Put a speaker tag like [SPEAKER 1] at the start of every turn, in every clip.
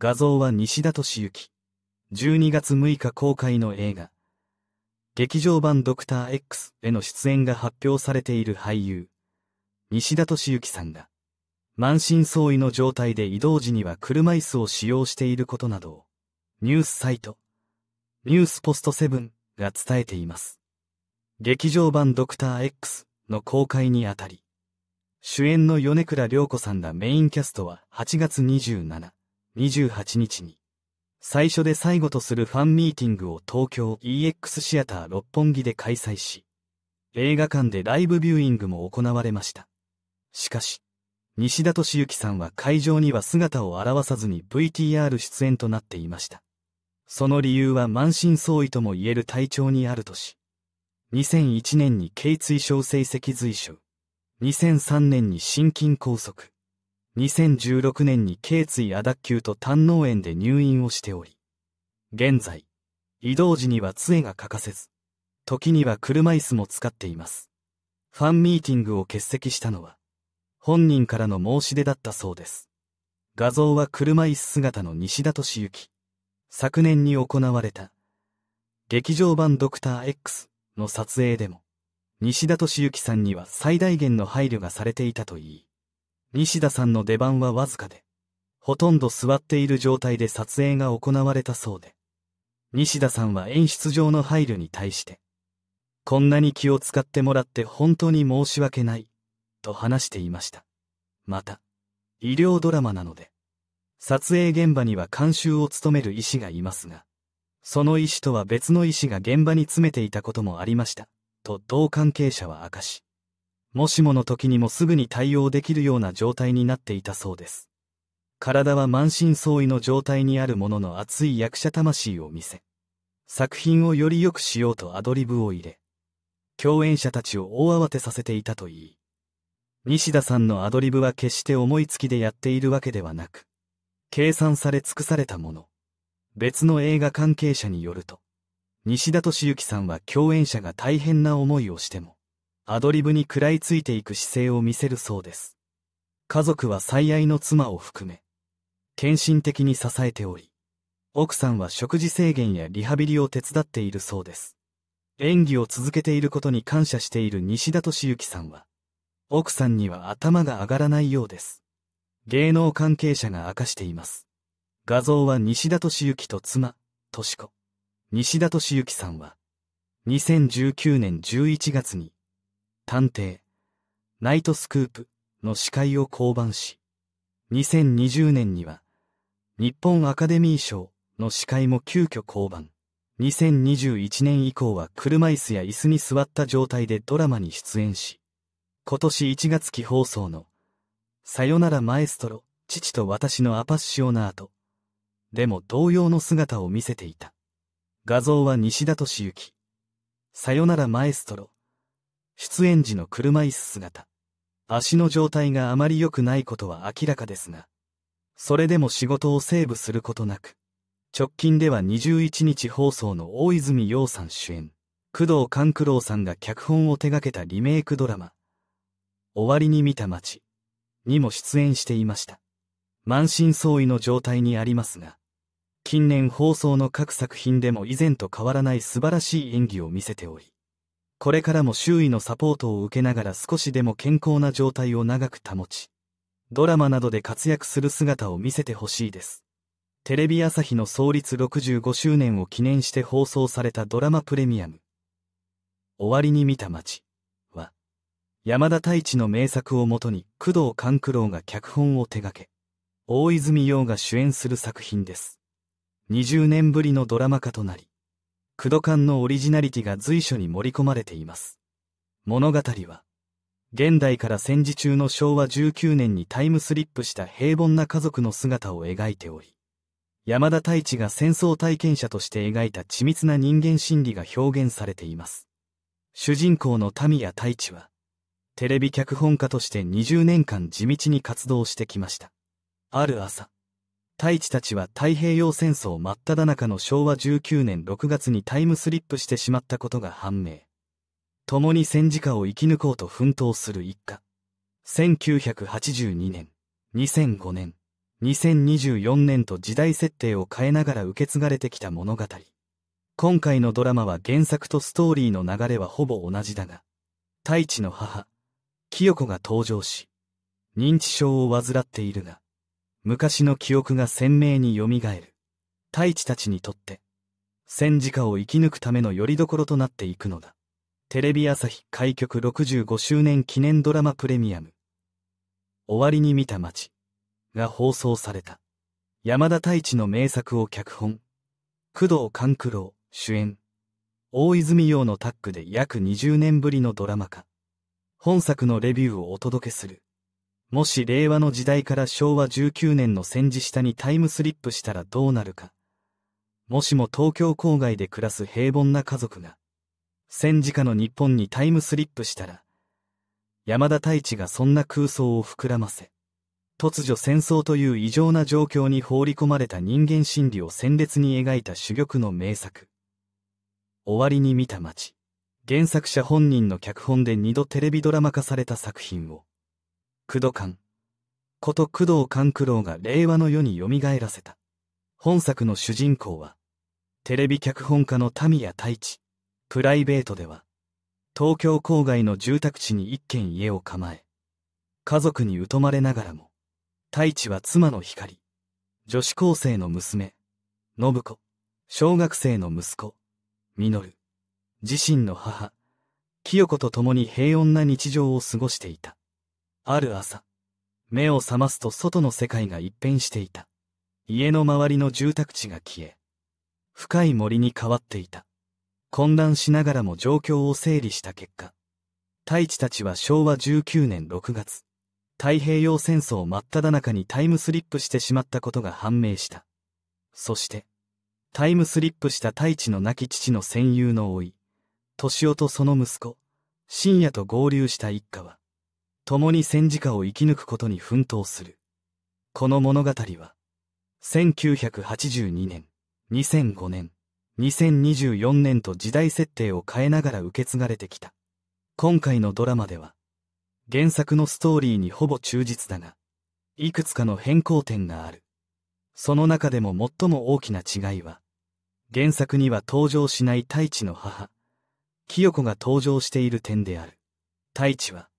[SPEAKER 1] 画像は西田敏行。12月6日公開の映画。劇場版ドクター X への出演が発表されている俳優。西田敏行さんが、満身創痍の状態で移動時には車椅子を使用していることなどを、ニュースサイト、ニュースポストセブンが伝えています。劇場版ドクター X の公開にあたり、主演の米倉涼子さんらメインキャストは8月27、28日に、最初で最後とするファンミーティングを東京 EX シアター六本木で開催し、映画館でライブビューイングも行われました。しかし、西田敏行さんは会場には姿を現さずに VTR 出演となっていました。その理由は満身創痍とも言える体調にあるとし、2001年に頚椎症性脊髄症、2003年に心筋梗塞、2016年に頸椎亜脱臼と胆脳炎で入院をしており、現在、移動時には杖が欠かせず、時には車椅子も使っています。ファンミーティングを欠席したのは、本人からの申し出だったそうです。画像は車椅子姿の西田敏行。昨年に行われた、劇場版ドクター X の撮影でも、西田敏行さんには最大限の配慮がされていたといい、西田さんの出番はわずかで、ほとんど座っている状態で撮影が行われたそうで、西田さんは演出上の配慮に対して、こんなに気を使ってもらって本当に申し訳ない、と話していました。また、医療ドラマなので、撮影現場には監修を務める医師がいますが、その医師とは別の医師が現場に詰めていたこともありました、と同関係者は明かし、もしもの時にもすぐに対応できるような状態になっていたそうです。体は満身創痍の状態にあるものの熱い役者魂を見せ、作品をより良くしようとアドリブを入れ、共演者たちを大慌てさせていたといい、西田さんのアドリブは決して思いつきでやっているわけではなく、計算され尽くされたもの。別の映画関係者によると、西田敏行さんは共演者が大変な思いをしても、アドリブに食らいついていく姿勢を見せるそうです。家族は最愛の妻を含め、献身的に支えており、奥さんは食事制限やリハビリを手伝っているそうです。演技を続けていることに感謝している西田敏行さんは、奥さんには頭が上がらないようです。芸能関係者が明かしています。画像は西田敏行と妻、敏子。西田敏行さんは、2019年11月に、探偵、ナイトスクープの司会を降板し、2020年には、日本アカデミー賞の司会も急遽降板。2021年以降は車椅子や椅子に座った状態でドラマに出演し、今年1月期放送の、さよならマエストロ、父と私のアパッシオナート、でも同様の姿を見せていた。画像は西田敏行。さよならマエストロ、出演時の車椅子姿、足の状態があまり良くないことは明らかですが、それでも仕事をセーブすることなく、直近では21日放送の大泉洋さん主演、工藤勘九郎さんが脚本を手掛けたリメイクドラマ、終わりに見た街にも出演していました。満身創痍の状態にありますが、近年放送の各作品でも以前と変わらない素晴らしい演技を見せており、これからも周囲のサポートを受けながら少しでも健康な状態を長く保ち、ドラマなどで活躍する姿を見せてほしいです。テレビ朝日の創立65周年を記念して放送されたドラマプレミアム。終わりに見た街は、山田太一の名作をもとに工藤勘九郎が脚本を手掛け、大泉洋が主演する作品です。20年ぶりのドラマ化となり、クドカンのオリジナリティが随所に盛り込まれています。物語は、現代から戦時中の昭和19年にタイムスリップした平凡な家族の姿を描いており、山田太一が戦争体験者として描いた緻密な人間心理が表現されています。主人公の民谷太一は、テレビ脚本家として20年間地道に活動してきました。ある朝、太一たちは太平洋戦争真っ只中の昭和19年6月にタイムスリップしてしまったことが判明。共に戦時下を生き抜こうと奮闘する一家。1982年、2005年、2024年と時代設定を変えながら受け継がれてきた物語。今回のドラマは原作とストーリーの流れはほぼ同じだが、太一の母、清子が登場し、認知症を患っているが、昔の記憶が鮮明によみがえる。太一たちにとって、戦時下を生き抜くための拠り所となっていくのだ。テレビ朝日開局65周年記念ドラマプレミアム。終わりに見た街が放送された。山田太一の名作を脚本。工藤官九郎主演。大泉洋のタッグで約20年ぶりのドラマ化。本作のレビューをお届けする。もし令和の時代から昭和19年の戦時下にタイムスリップしたらどうなるか。もしも東京郊外で暮らす平凡な家族が、戦時下の日本にタイムスリップしたら、山田太一がそんな空想を膨らませ、突如戦争という異常な状況に放り込まれた人間心理を鮮烈に描いた珠玉の名作。終わりに見た街。原作者本人の脚本で二度テレビドラマ化された作品を、工藤官。こと工藤九郎が令和の世に蘇らせた。本作の主人公は、テレビ脚本家の民谷太一。プライベートでは、東京郊外の住宅地に一軒家を構え、家族に疎まれながらも、太一は妻の光、女子高生の娘、信子、小学生の息子、実自身の母、清子と共に平穏な日常を過ごしていた。ある朝、目を覚ますと外の世界が一変していた。家の周りの住宅地が消え、深い森に変わっていた。混乱しながらも状況を整理した結果、大地たちは昭和19年6月、太平洋戦争真っ只中にタイムスリップしてしまったことが判明した。そして、タイムスリップした太地の亡き父の戦友の老い、敏夫とその息子、深夜と合流した一家は、共に戦時下を生き抜くことに奮闘する。この物語は、1982年、2005年、2024年と時代設定を変えながら受け継がれてきた。今回のドラマでは、原作のストーリーにほぼ忠実だが、いくつかの変更点がある。その中でも最も大きな違いは、原作には登場しない太一の母、清子が登場している点である。太一は、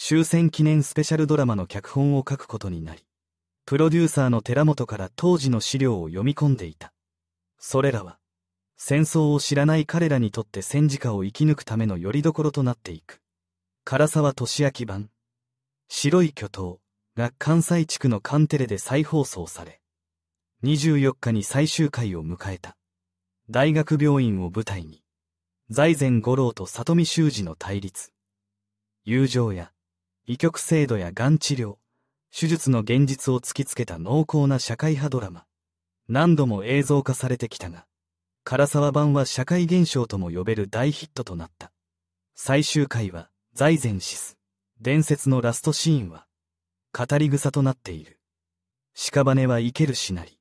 [SPEAKER 1] 終戦記念スペシャルドラマの脚本を書くことになり、プロデューサーの寺本から当時の資料を読み込んでいた。それらは、戦争を知らない彼らにとって戦時下を生き抜くための拠り所となっていく。唐沢俊明版、白い巨頭が関西地区のカンテレで再放送され、24日に最終回を迎えた。大学病院を舞台に、財前五郎と里見修二の対立、友情や医局制度やがん治療、手術の現実を突きつけた濃厚な社会派ドラマ。何度も映像化されてきたが、唐沢版は社会現象とも呼べる大ヒットとなった。最終回は、財前シス。伝説のラストシーンは、語り草となっている。屍は生けるしなり。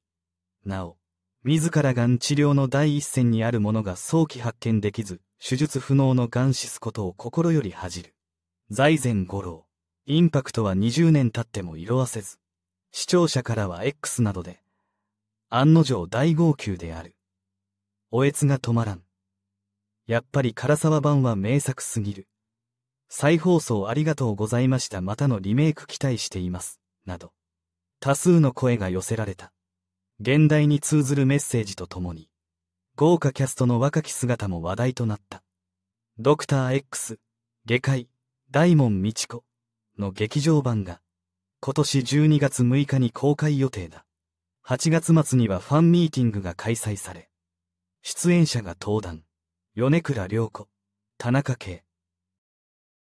[SPEAKER 1] なお、自らがん治療の第一線にあるものが早期発見できず、手術不能のがんシスことを心より恥じる。財前五郎。インパクトは20年経っても色あせず、視聴者からは X などで、案の定大号泣である。おえつが止まらん。やっぱり唐沢版は名作すぎる。再放送ありがとうございましたまたのリメイク期待しています、など、多数の声が寄せられた。現代に通ずるメッセージとともに、豪華キャストの若き姿も話題となった。ドクター X、外科医、大門美智子、の劇場版が今年12月6日に公開予定だ。8月末にはファンミーティングが開催され、出演者が登壇、米倉涼子、田中圭、